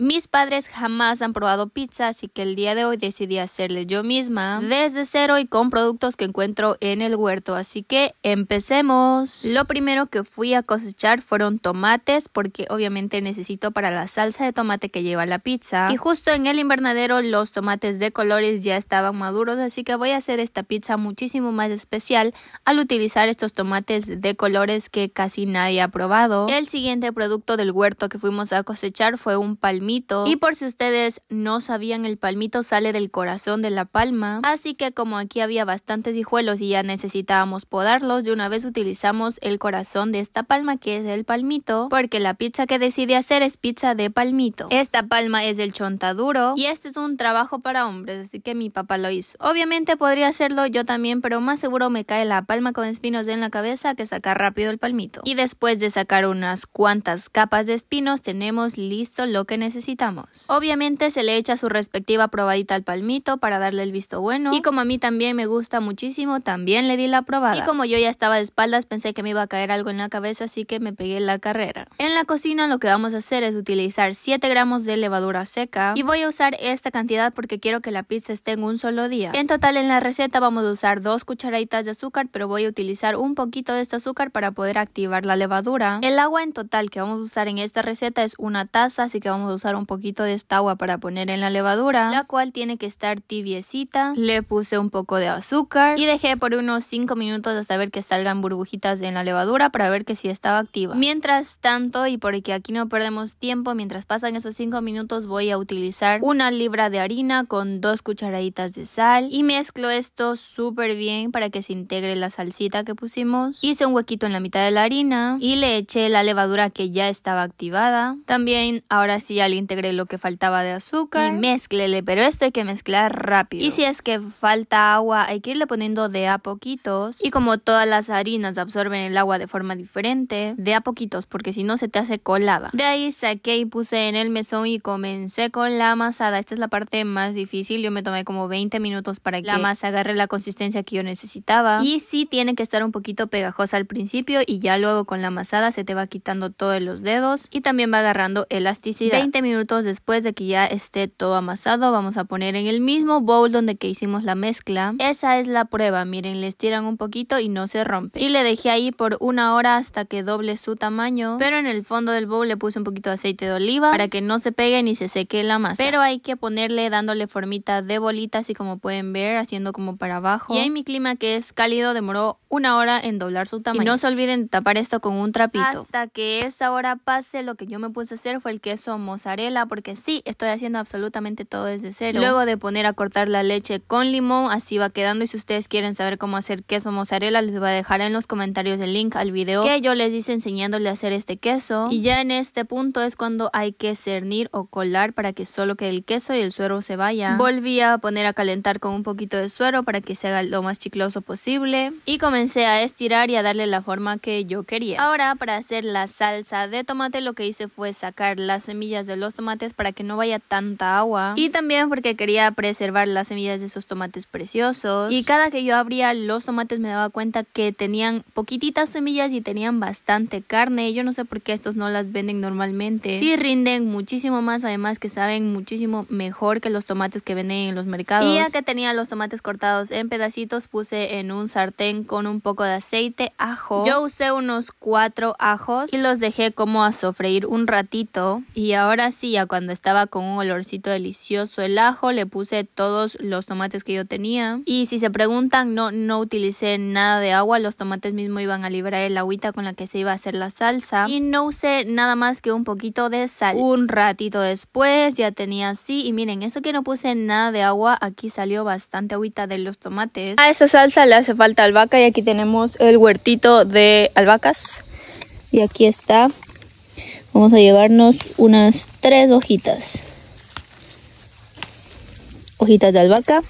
Mis padres jamás han probado pizza, así que el día de hoy decidí hacerle yo misma desde cero y con productos que encuentro en el huerto. Así que empecemos. Lo primero que fui a cosechar fueron tomates, porque obviamente necesito para la salsa de tomate que lleva la pizza. Y justo en el invernadero los tomates de colores ya estaban maduros, así que voy a hacer esta pizza muchísimo más especial al utilizar estos tomates de colores que casi nadie ha probado. El siguiente producto del huerto que fuimos a cosechar fue un palmito y por si ustedes no sabían, el palmito sale del corazón de la palma. Así que como aquí había bastantes hijuelos y ya necesitábamos podarlos, de una vez utilizamos el corazón de esta palma que es el palmito, porque la pizza que decide hacer es pizza de palmito. Esta palma es el chontaduro y este es un trabajo para hombres, así que mi papá lo hizo. Obviamente podría hacerlo yo también, pero más seguro me cae la palma con espinos en la cabeza que sacar rápido el palmito. Y después de sacar unas cuantas capas de espinos, tenemos listo lo que necesitamos Obviamente se le echa su respectiva probadita al palmito para darle el visto bueno y como a mí también me gusta muchísimo, también le di la probada. Y como yo ya estaba de espaldas, pensé que me iba a caer algo en la cabeza, así que me pegué la carrera. En la cocina lo que vamos a hacer es utilizar 7 gramos de levadura seca y voy a usar esta cantidad porque quiero que la pizza esté en un solo día. En total en la receta vamos a usar 2 cucharaditas de azúcar, pero voy a utilizar un poquito de este azúcar para poder activar la levadura. El agua en total que vamos a usar en esta receta es una taza, así que vamos a usar un poquito de esta agua para poner en la levadura, la cual tiene que estar tibiecita. Le puse un poco de azúcar y dejé por unos 5 minutos hasta ver que salgan burbujitas en la levadura para ver que si estaba activa. Mientras tanto, y porque aquí no perdemos tiempo, mientras pasan esos 5 minutos voy a utilizar una libra de harina con dos cucharaditas de sal y mezclo esto súper bien para que se integre la salsita que pusimos. Hice un huequito en la mitad de la harina y le eché la levadura que ya estaba activada. También ahora sí ya le integré lo que faltaba de azúcar y mezclele, pero esto hay que mezclar rápido. Y si es que falta agua, hay que irle poniendo de a poquitos. Y como todas las harinas absorben el agua de forma diferente, de a poquitos, porque si no se te hace colada. De ahí saqué y puse en el mesón y comencé con la amasada. Esta es la parte más difícil, yo me tomé como 20 minutos para que la masa agarre la consistencia que yo necesitaba. Y si tiene que estar un poquito pegajosa al principio y ya luego con la amasada se te va quitando todos los dedos y también va agarrando elasticidad. 20 minutos después de que ya esté todo amasado, vamos a poner en el mismo bowl donde que hicimos la mezcla. Esa es la prueba, miren, le estiran un poquito y no se rompe. Y le dejé ahí por una hora hasta que doble su tamaño, pero en el fondo del bowl le puse un poquito de aceite de oliva para que no se pegue ni se seque la masa. Pero hay que ponerle dándole formita de bolita, así como pueden ver, haciendo como para abajo. Y en mi clima que es cálido demoró una hora en doblar su tamaño. Y no se olviden tapar esto con un trapito. Hasta que esa hora pase, lo que yo me puse a hacer fue el queso mozzarella, porque sí, estoy haciendo absolutamente todo desde cero. Luego de poner a cortar la leche con limón, así va quedando. Y si ustedes quieren saber cómo hacer queso mozzarella, les voy a dejar en los comentarios el link al video que yo les hice enseñándole a hacer este queso. Y ya en este punto es cuando hay que cernir o colar para que solo quede el queso y el suero se vaya. Volví a poner a calentar con un poquito de suero para que se haga lo más chicloso posible. Y comencé comencé a estirar y a darle la forma que yo quería. Ahora para hacer la salsa de tomate lo que hice fue sacar las semillas de los tomates para que no vaya tanta agua y también porque quería preservar las semillas de esos tomates preciosos y cada que yo abría los tomates me daba cuenta que tenían poquititas semillas y tenían bastante carne. Yo no sé por qué estos no las venden normalmente. Sí rinden muchísimo más, además que saben muchísimo mejor que los tomates que venden en los mercados. Y ya que tenía los tomates cortados en pedacitos puse en un sartén con un un poco de aceite, ajo. Yo usé unos cuatro ajos y los dejé como a sofreír un ratito. Y ahora sí, ya cuando estaba con un olorcito delicioso el ajo, le puse todos los tomates que yo tenía. Y si se preguntan, no, no utilicé nada de agua. Los tomates mismos iban a liberar el agüita con la que se iba a hacer la salsa. Y no usé nada más que un poquito de sal. Un ratito después ya tenía así. Y miren, eso que no puse nada de agua, aquí salió bastante agüita de los tomates. A esa salsa le hace falta albahaca y aquí tenemos el huertito de albahacas. Y aquí está. Vamos a llevarnos unas tres hojitas. Hojitas de albahaca.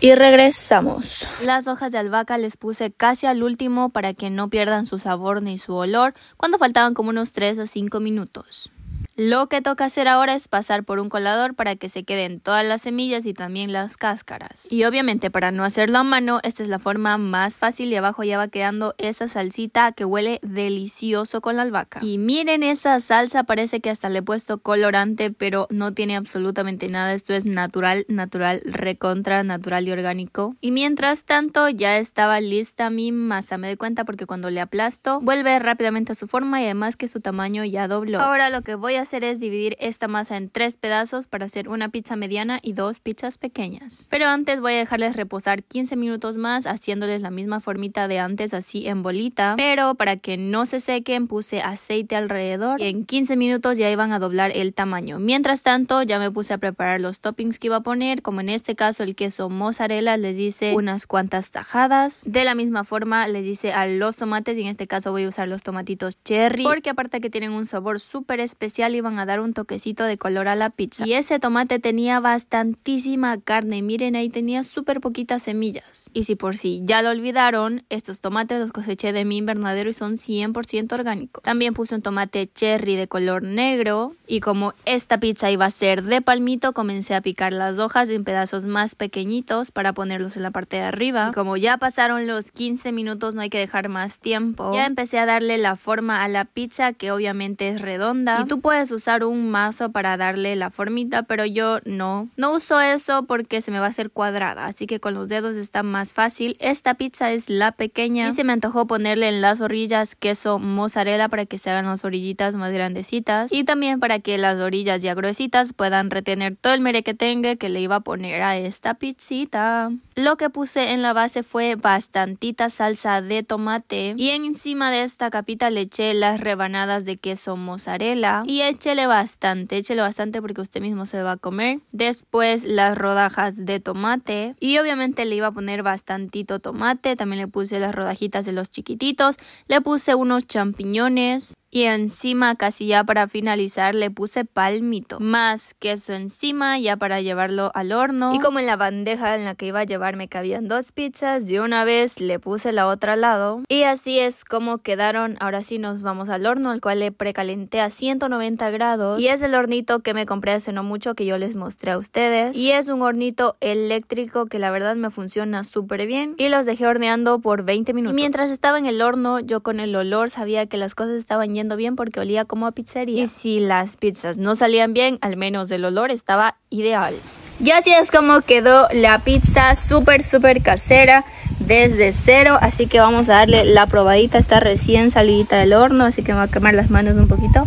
Y regresamos. Las hojas de albahaca les puse casi al último para que no pierdan su sabor ni su olor, cuando faltaban como unos 3 a 5 minutos. Lo que toca hacer ahora es pasar por un colador para que se queden todas las semillas y también las cáscaras. Y obviamente para no hacerlo a mano, esta es la forma más fácil y abajo ya va quedando esa salsita que huele delicioso con la albahaca. Y miren esa salsa, parece que hasta le he puesto colorante, pero no tiene absolutamente nada. Esto es natural, natural, recontra, natural y orgánico. Y mientras tanto ya estaba lista mi masa. Me doy cuenta porque cuando le aplasto, vuelve rápidamente a su forma y además que su tamaño ya dobló. Ahora lo que voy a hacer es dividir esta masa en tres pedazos para hacer una pizza mediana y dos pizzas pequeñas. Pero antes voy a dejarles reposar 15 minutos más haciéndoles la misma formita de antes así en bolita, pero para que no se sequen puse aceite alrededor y en 15 minutos ya iban a doblar el tamaño. Mientras tanto ya me puse a preparar los toppings que iba a poner, como en este caso el queso mozzarella les hice unas cuantas tajadas. De la misma forma les hice a los tomates y en este caso voy a usar los tomatitos cherry porque aparte que tienen un sabor súper especial iban a dar un toquecito de color a la pizza. Y ese tomate tenía bastantísima carne, miren ahí tenía súper poquitas semillas. Y si por si ya lo olvidaron, estos tomates los coseché de mi invernadero y son 100% orgánicos. También puse un tomate cherry de color negro y como esta pizza iba a ser de palmito, comencé a picar las hojas en pedazos más pequeñitos para ponerlos en la parte de arriba. como ya pasaron los 15 minutos, no hay que dejar más tiempo. Ya empecé a darle la forma a la pizza que obviamente es redonda y tú puedes usar un mazo para darle la formita, pero yo no. No uso eso porque se me va a hacer cuadrada, así que con los dedos está más fácil. Esta pizza es la pequeña y se me antojó ponerle en las orillas queso mozzarella para que se hagan las orillitas más grandecitas y también para que las orillas ya gruesitas puedan retener todo el merequetengue que le iba a poner a esta pizzita. Lo que puse en la base fue bastantita salsa de tomate y encima de esta capita le eché las rebanadas de queso mozzarella y échele bastante, échele bastante porque usted mismo se va a comer. Después las rodajas de tomate y obviamente le iba a poner bastantito tomate, también le puse las rodajitas de los chiquititos, le puse unos champiñones, y encima casi ya para finalizar le puse palmito, más queso encima ya para llevarlo al horno y como en la bandeja en la que iba a llevarme cabían dos pizzas de una vez le puse la otra al lado y así es como quedaron, ahora sí nos vamos al horno al cual le precalenté a 190 grados y es el hornito que me compré hace no mucho que yo les mostré a ustedes y es un hornito eléctrico que la verdad me funciona súper bien y los dejé horneando por 20 minutos mientras estaba en el horno yo con el olor sabía que las cosas estaban yendo bien porque olía como a pizzería. Y si las pizzas no salían bien, al menos el olor estaba ideal. Y así es como quedó la pizza súper, súper casera desde cero. Así que vamos a darle la probadita. Está recién salidita del horno, así que me va a quemar las manos un poquito.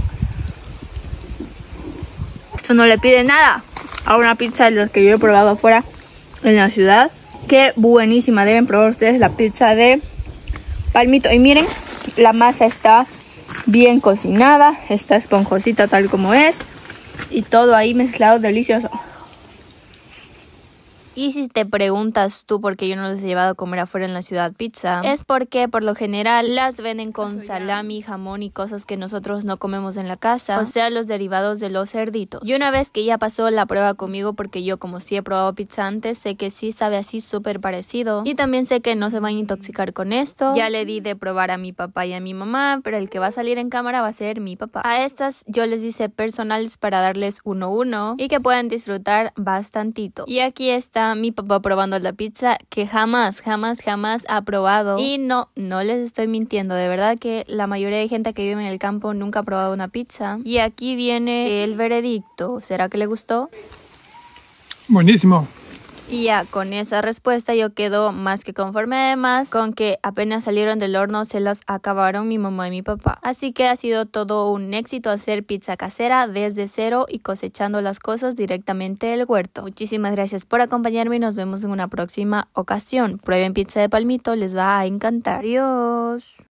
Esto no le pide nada a una pizza de los que yo he probado afuera en la ciudad. Qué buenísima. Deben probar ustedes la pizza de palmito. Y miren, la masa está bien cocinada, está esponjosita tal como es y todo ahí mezclado delicioso. Y si te preguntas tú por qué yo no les he llevado a comer afuera en la ciudad pizza, es porque por lo general las venden con salami, jamón y cosas que nosotros no comemos en la casa, o sea, los derivados de los cerditos. Y una vez que ya pasó la prueba conmigo, porque yo como sí he probado pizza antes, sé que sí sabe así súper parecido. Y también sé que no se van a intoxicar con esto. Ya le di de probar a mi papá y a mi mamá, pero el que va a salir en cámara va a ser mi papá. A estas yo les hice personales para darles uno a uno y que puedan disfrutar bastantito. Y aquí está mi papá probando la pizza que jamás, jamás, jamás ha probado. Y no, no les estoy mintiendo, de verdad que la mayoría de gente que vive en el campo nunca ha probado una pizza. Y aquí viene el veredicto. ¿Será que le gustó? Buenísimo. Y ya con esa respuesta yo quedo más que conforme además con que apenas salieron del horno se las acabaron mi mamá y mi papá. Así que ha sido todo un éxito hacer pizza casera desde cero y cosechando las cosas directamente del huerto. Muchísimas gracias por acompañarme y nos vemos en una próxima ocasión. Prueben pizza de palmito, les va a encantar. Adiós.